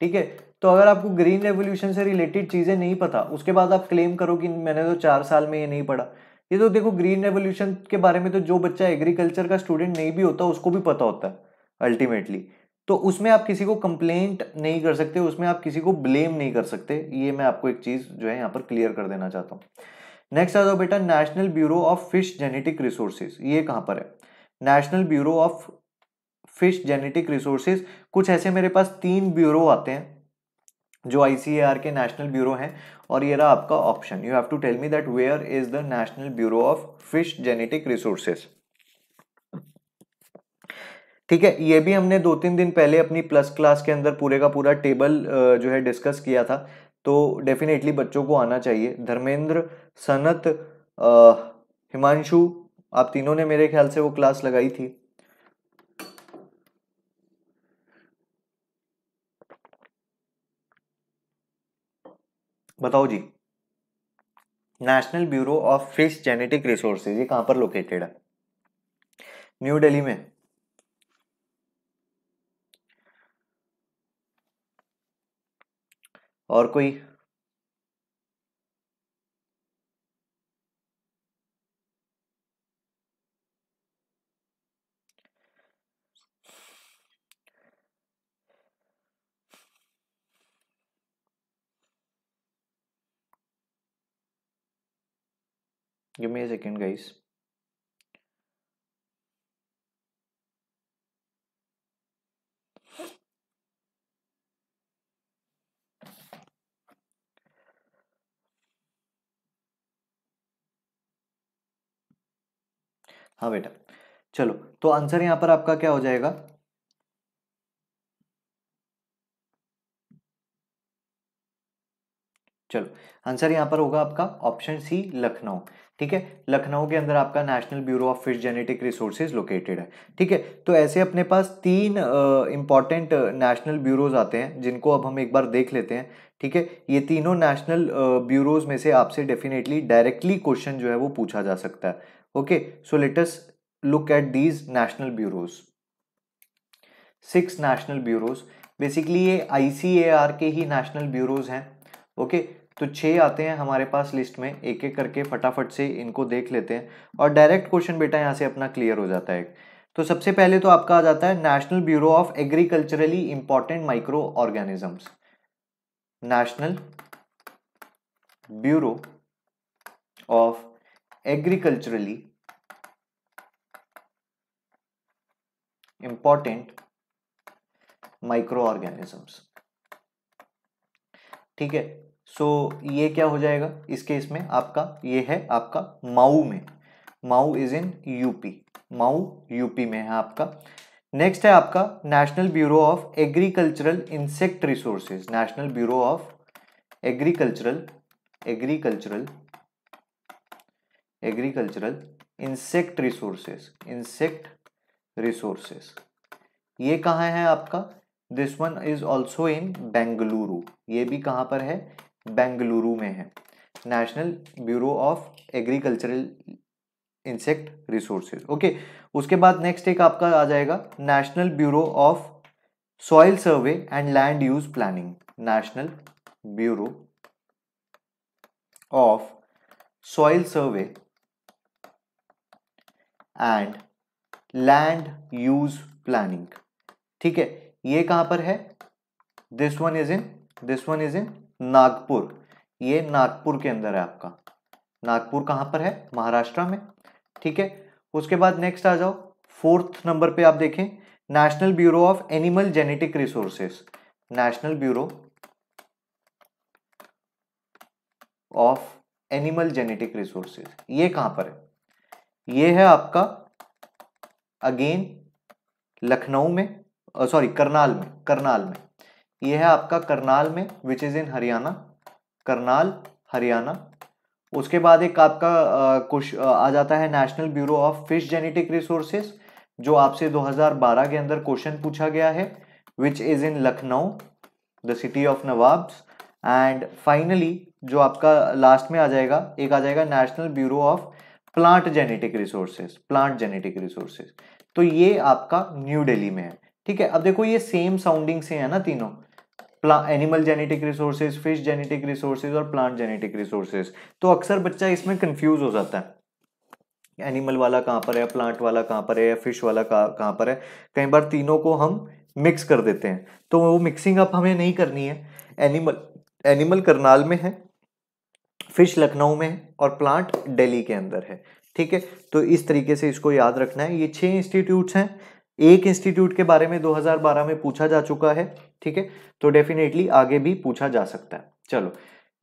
ठीक है तो अगर आपको ग्रीन रेवोल्यूशन से रिलेटेड चीज़ें नहीं पता उसके बाद आप क्लेम करो कि मैंने तो चार साल में ये नहीं पढ़ा ये तो देखो ग्रीन रेवोल्यूशन के बारे में तो जो बच्चा एग्रीकल्चर का स्टूडेंट नहीं भी होता उसको भी पता होता है अल्टीमेटली तो उसमें आप किसी को कंप्लेंट नहीं कर सकते उसमें आप किसी को ब्लेम नहीं कर सकते ये मैं आपको एक चीज़ जो है यहाँ पर क्लियर कर देना चाहता हूँ नेक्स्ट आ जाओ बेटा national bureau of fish genetic resources ये कहाँ पर है national bureau of fish genetic resources कुछ ऐसे मेरे पास तीन ब्यूरो आते हैं जो आई के नेशनल ब्यूरो हैं और ये रहा आपका option you have to tell me that where is the national bureau of fish genetic resources ठीक है ये भी हमने दो तीन दिन पहले अपनी प्लस क्लास के अंदर पूरे का पूरा टेबल जो है डिस्कस किया था तो डेफिनेटली बच्चों को आना चाहिए धर्मेंद्र सनत हिमांशु आप तीनों ने मेरे ख्याल से वो क्लास लगाई थी बताओ जी national bureau of fish genetic resources ये कहां पर लोकेटेड है न्यू दिल्ली में और कोई give me a second guys हाँ बेटा चलो तो आंसर यहाँ पर आपका क्या हो जाएगा चलो आंसर यहाँ पर होगा आपका ऑप्शन सी लखनऊ ठीक है लखनऊ के अंदर आपका national bureau of fish genetic resources located है ठीक है तो ऐसे अपने पास तीन इंपॉर्टेंट नेशनल ब्यूरोज आते हैं जिनको अब हम एक बार देख लेते हैं ठीक है ये तीनों नेशनल ब्यूरोज में से आपसे डेफिनेटली डायरेक्टली क्वेश्चन जो है वो पूछा जा सकता है okay so let's look at these national bureaus six national bureaus basically ये आई के ही नेशनल ब्यूरोज हैं ओके okay? तो छः आते हैं हमारे पास लिस्ट में एक एक करके फटाफट से इनको देख लेते हैं और डायरेक्ट क्वेश्चन बेटा यहाँ से अपना क्लियर हो जाता है तो सबसे पहले तो आपका आ जाता है national bureau of agriculturally important micro organisms national bureau of agriculturally important micro organisms ठीक है सो ये क्या हो जाएगा इस केस में आपका ये है आपका माऊ में Mau is in UP Mau UP में है आपका नेक्स्ट है आपका national bureau of agricultural insect resources national bureau of agricultural agricultural agricultural insect resources insect resources ये कहाँ है आपका this one is also in Bengaluru ये भी कहाँ पर है बेंगलुरु में है national bureau of agricultural insect resources okay उसके बाद नेक्स्ट एक आपका आ जाएगा national bureau of soil survey and land use planning national bureau of soil survey and land use planning ठीक है ये कहां पर है this one is in this one is in Nagpur ये नागपुर के अंदर है आपका नागपुर कहां पर है महाराष्ट्र में ठीक है उसके बाद नेक्स्ट आ जाओ फोर्थ नंबर पे आप देखें national bureau of animal genetic resources national bureau of animal genetic resources ये कहां पर है ये है आपका अगेन लखनऊ में सॉरी करनाल में करनाल में यह है आपका करनाल में which is in Haryana Karnal Haryana उसके बाद एक आपका कुछ आ जाता है national bureau of fish genetic resources जो आपसे 2012 के अंदर क्वेश्चन पूछा गया है which is in Lucknow the city of nawabs and finally जो आपका लास्ट में आ जाएगा एक आ जाएगा national bureau of plant genetic resources plant genetic resources तो ये आपका न्यू डेली में है ठीक है अब देखो ये सेम साउंडिंग से है ना तीनों animal genetic resources fish genetic resources और प्लांट जेनेटिक रिसोर्सेज तो अक्सर बच्चा इसमें कंफ्यूज हो जाता है एनिमल वाला कहाँ पर है प्लांट वाला कहाँ पर है या फिश वाला कहाँ पर है कई बार तीनों को हम मिक्स कर देते हैं तो वो मिक्सिंग अप हमें नहीं करनी है एनिमल एनिमल करनाल में है फिश लखनऊ में है और प्लांट दिल्ली के अंदर है ठीक है तो इस तरीके से इसको याद रखना है ये छह इंस्टीट्यूट्स हैं एक इंस्टीट्यूट के बारे में 2012 में पूछा जा चुका है ठीक है तो डेफिनेटली आगे भी पूछा जा सकता है चलो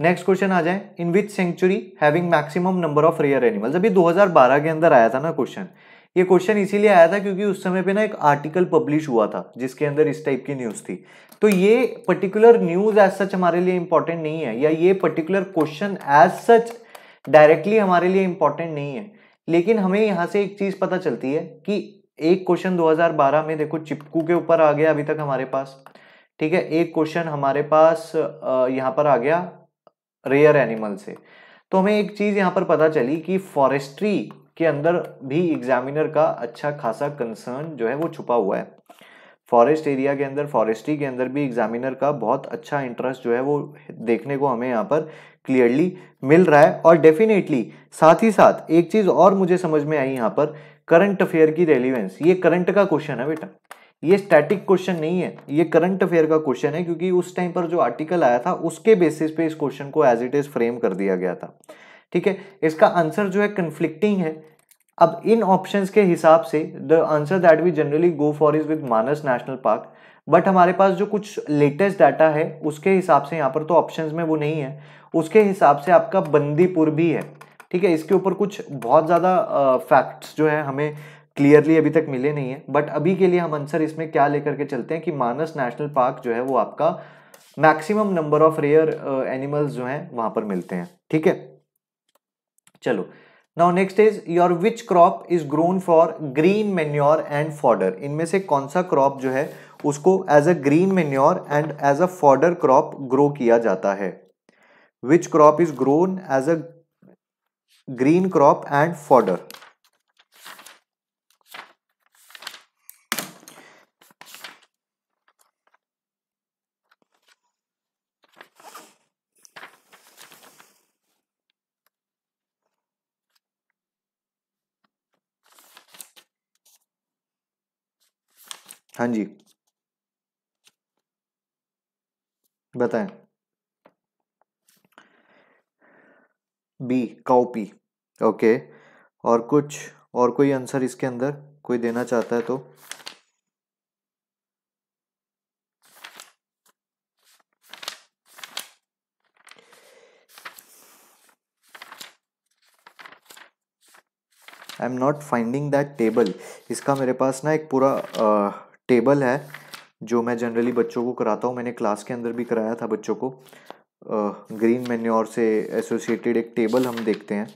नेक्स्ट क्वेश्चन आ जाए in which sanctuary having maximum number of rare animals अभी 2012 के अंदर आया था ना क्वेश्चन ये क्वेश्चन इसीलिए आया था क्योंकि उस समय पे ना एक आर्टिकल पब्लिश हुआ था जिसके अंदर इस टाइप की न्यूज़ थी तो ये पर्टिकुलर न्यूज़ एज सच हमारे लिए इंपॉर्टेंट नहीं है या ये particular question as such directly हमारे लिए इंपॉर्टेंट नहीं है लेकिन हमें यहां से एक चीज़ पता चलती है कि एक क्वेश्चन 2012 में देखो चिपकू के ऊपर आ गया अभी तक हमारे पास ठीक है एक क्वेश्चन हमारे पास यहाँ पर आ गया रेयर एनिमल से तो हमें एक चीज़ यहाँ पर पता चली कि फॉरेस्ट्री के अंदर भी एग्जामिनर का अच्छा खासा कंसर्न जो है वो छुपा हुआ है फॉरेस्ट एरिया के अंदर फॉरेस्ट्री के अंदर भी एग्जामिनर का बहुत अच्छा इंटरेस्ट जो है वो देखने को हमें यहाँ पर क्लियरली मिल रहा है और डेफिनेटली साथ ही साथ एक चीज़ और मुझे समझ में आई यहाँ पर करंट अफेयर की रेलिवेंस ये करंट का क्वेश्चन है बेटा ये स्टैटिक क्वेश्चन नहीं है ये करंट अफेयर का क्वेश्चन है क्योंकि उस टाइम पर जो आर्टिकल आया था उसके बेसिस पे इस क्वेश्चन को एज इट इज फ्रेम कर दिया गया था ठीक है इसका आंसर जो है कन्फ्लिक्टिंग है अब इन ऑप्शन के हिसाब से the answer that we generally go for is with Manas national park but हमारे पास जो कुछ लेटेस्ट डाटा है उसके हिसाब से यहाँ पर तो ऑप्शन में वो नहीं है उसके हिसाब से आपका बंदीपुर भी है ठीक है इसके ऊपर कुछ बहुत ज़्यादा फैक्ट्स जो है हमें क्लियरली अभी तक मिले नहीं है बट अभी के लिए हम आंसर इसमें क्या लेकर के चलते हैं कि मानस नेशनल पार्क जो है वो आपका maximum number of rare animals जो हैं वहां पर मिलते हैं ठीक है चलो now next is your which crop is grown for green manure and fodder इनमें से कौन सा क्रॉप जो है उसको as a green manure and as a fodder crop grow किया जाता है which crop is grown as a green crop and fodder हाँ जी बताएं बी काउपी ओके और कुछ और कोई आंसर इसके अंदर कोई देना चाहता है तो I am not finding that table इसका मेरे पास ना एक पूरा टेबल है जो मैं जनरली बच्चों को कराता हूँ मैंने क्लास के अंदर भी कराया था बच्चों को ग्रीन मेन्योर से एसोसिएटेड एक टेबल हम देखते हैं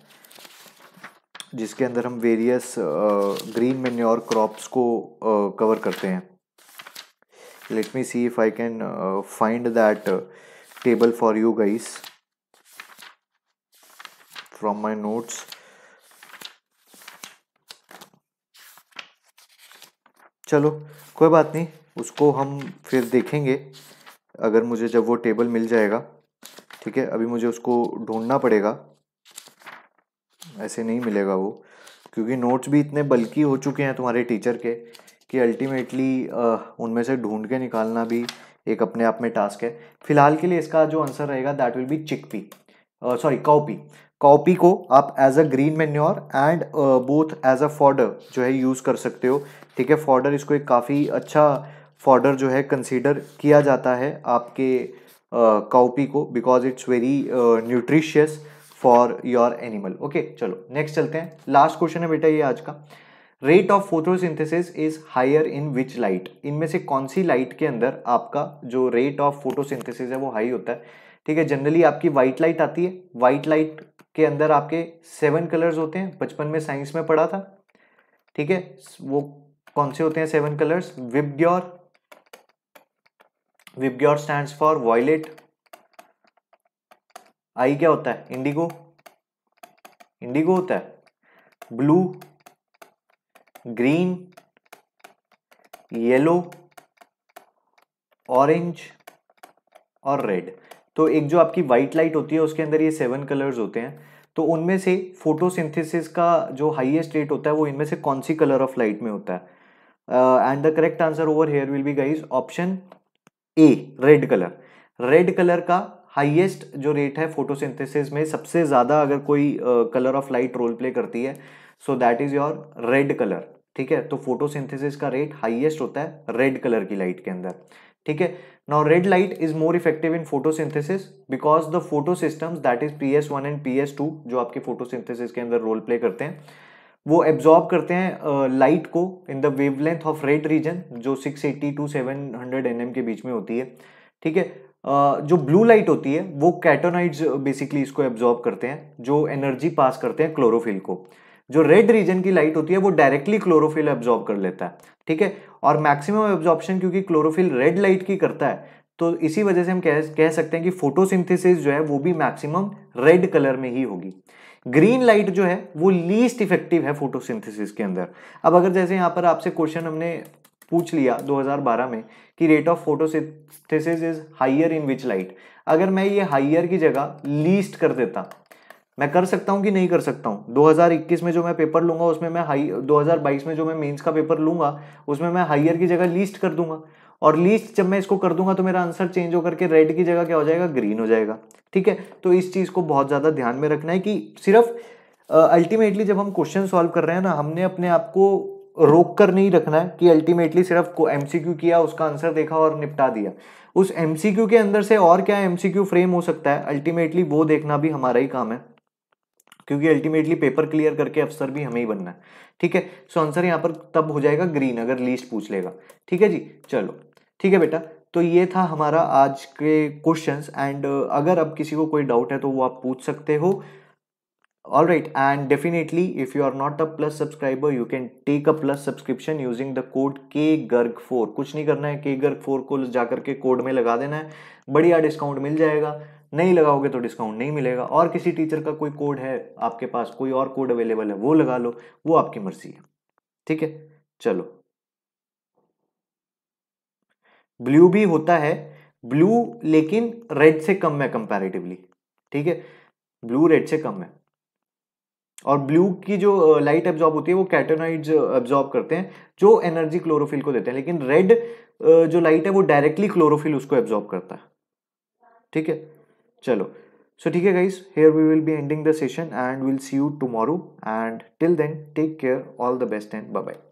जिसके अंदर हम वेरियस ग्रीन मेन्योर क्रॉप्स को कवर करते हैं let me see if I can find that table for you guys from my notes चलो कोई बात नहीं उसको हम फिर देखेंगे अगर मुझे जब वो टेबल मिल जाएगा ठीक है अभी मुझे उसको ढूंढना पड़ेगा ऐसे नहीं मिलेगा वो क्योंकि नोट्स भी इतने बल्कि हो चुके हैं तुम्हारे टीचर के कि अल्टीमेटली उनमें से ढूंढ के निकालना भी एक अपने आप में टास्क है फिलहाल के लिए इसका जो आंसर रहेगा that will be chickpea sorry cowpea cowpea को आप as a green manure and both as a fodder जो है यूज़ कर सकते हो ठीक है फॉर्डर इसको एक काफ़ी अच्छा फॉर्डर जो है कंसीडर किया जाता है आपके काउपी को because it's very nutritious for your animal okay चलो नेक्स्ट चलते हैं लास्ट क्वेश्चन है बेटा ये आज का rate of photosynthesis is higher in which light इनमें से कौन सी लाइट के अंदर आपका जो रेट ऑफ फोटोसिंथेसिस है वो हाई होता है ठीक है जनरली आपकी वाइट लाइट आती है वाइट लाइट के अंदर आपके सेवन कलर्स होते हैं बचपन में साइंस में पढ़ा था ठीक है वो कौन से होते हैं seven colours VIBGYOR VIBGYOR stand for violet I क्या होता है इंडिगो इंडिगो होता है ब्लू ग्रीन येलो ऑरेंज और रेड तो एक जो आपकी व्हाइट लाइट होती है उसके अंदर ये सेवन कलर्स होते हैं तो उनमें से फोटोसिंथेसिस का जो हाईएस्ट रेट होता है वो इनमें से कौन सी कलर ऑफ लाइट में होता है and the correct answer over here will be guys option A red colour red colour का हाईएस्ट जो रेट है फोटोसिंथेसिस में सबसे ज़्यादा अगर कोई colour of light role play करती है so that is your red colour ठीक है तो फोटोसिंथेसिस का रेट हाईएस्ट होता है रेड कलर की लाइट के अंदर ठीक है now red light is more effective in photosynthesis because the photo system that is P S one and P S two जो आपके फोटोसिंथेसिस के अंदर रोल प्ले करते हैं वो एब्जॉर्ब करते हैं लाइट को in the wavelength of red region जो 680 टू 700 एनएम के बीच में होती है ठीक है जो ब्लू लाइट होती है वो कैटोनाइड्स बेसिकली इसको एब्जॉर्ब करते हैं जो एनर्जी पास करते हैं क्लोरोफिल को जो रेड रीजन की लाइट होती है वो डायरेक्टली क्लोरोफिल एब्जॉर्ब कर लेता है ठीक है और मैक्सिमम एब्जॉर्प्शन क्योंकि क्लोरोफिल रेड लाइट की करता है तो इसी वजह से हम कह कह सकते हैं कि फोटोसिंथेसिस जो है वो भी मैक्सिमम रेड कलर में ही होगी ग्रीन लाइट जो है वो लीस्ट इफेक्टिव है फोटोसिंथेसिस के अंदर अब अगर जैसे यहाँ पर आपसे क्वेश्चन हमने पूछ लिया 2012 में कि rate of photosynthesis is higher in which light अगर मैं ये हाइयर की जगह लीस्ट कर देता मैं कर सकता हूँ कि नहीं कर सकता हूँ 2021 में जो मैं पेपर लूंगा उसमें मैं हाई 2022 में जो मैं मेंस का पेपर लूंगा उसमें मैं हाइयर की जगह लीस्ट कर दूंगा और लीस्ट जब मैं इसको कर दूंगा तो मेरा आंसर चेंज होकर के रेड की जगह क्या हो जाएगा ग्रीन हो जाएगा ठीक है तो इस चीज़ को बहुत ज़्यादा ध्यान में रखना है कि सिर्फ अल्टीमेटली जब हम क्वेश्चन सॉल्व कर रहे हैं ना हमने अपने आप को रोक कर नहीं रखना है कि अल्टीमेटली सिर्फ एम सी क्यू किया उसका आंसर देखा और निपटा दिया उस एम सी क्यू के अंदर से और क्या एम सी क्यू फ्रेम हो सकता है अल्टीमेटली वो देखना भी हमारा ही काम है क्योंकि अल्टीमेटली पेपर क्लियर करके अफसर भी हमें ही बनना है ठीक है सो आंसर यहाँ पर तब हो जाएगा ग्रीन अगर लीस्ट पूछ लेगा ठीक है जी चलो ठीक है बेटा तो ये था हमारा आज के क्वेश्चंस एंड uh, अगर अब किसी को कोई डाउट है तो वो आप पूछ सकते हो all right and definitely if you are not a plus subscriber you can take a plus subscription using the code K Garg four कुछ नहीं करना है के गर्ग फोर को जाकर के कोड में लगा देना है बढ़िया डिस्काउंट मिल जाएगा नहीं लगाओगे तो डिस्काउंट नहीं मिलेगा और किसी टीचर का कोई कोड है आपके पास कोई और कोड अवेलेबल है वो लगा लो वो आपकी मर्जी है ठीक है चलो ब्लू भी होता है ब्लू लेकिन रेड से कम है कंपैरेटिवली ठीक है ब्लू रेड से कम है और ब्लू की जो लाइट एब्जॉर्ब होती है वो कैटेनाइड एब्जॉर्ब करते हैं जो एनर्जी क्लोरोफिल को देते हैं लेकिन रेड जो लाइट है वो डायरेक्टली क्लोरोफिल उसको एब्जॉर्ब करता है ठीक है चलो सो ठीक है guys here we will be ending the session and will see you tomorrow and till then take care all the best and bye bye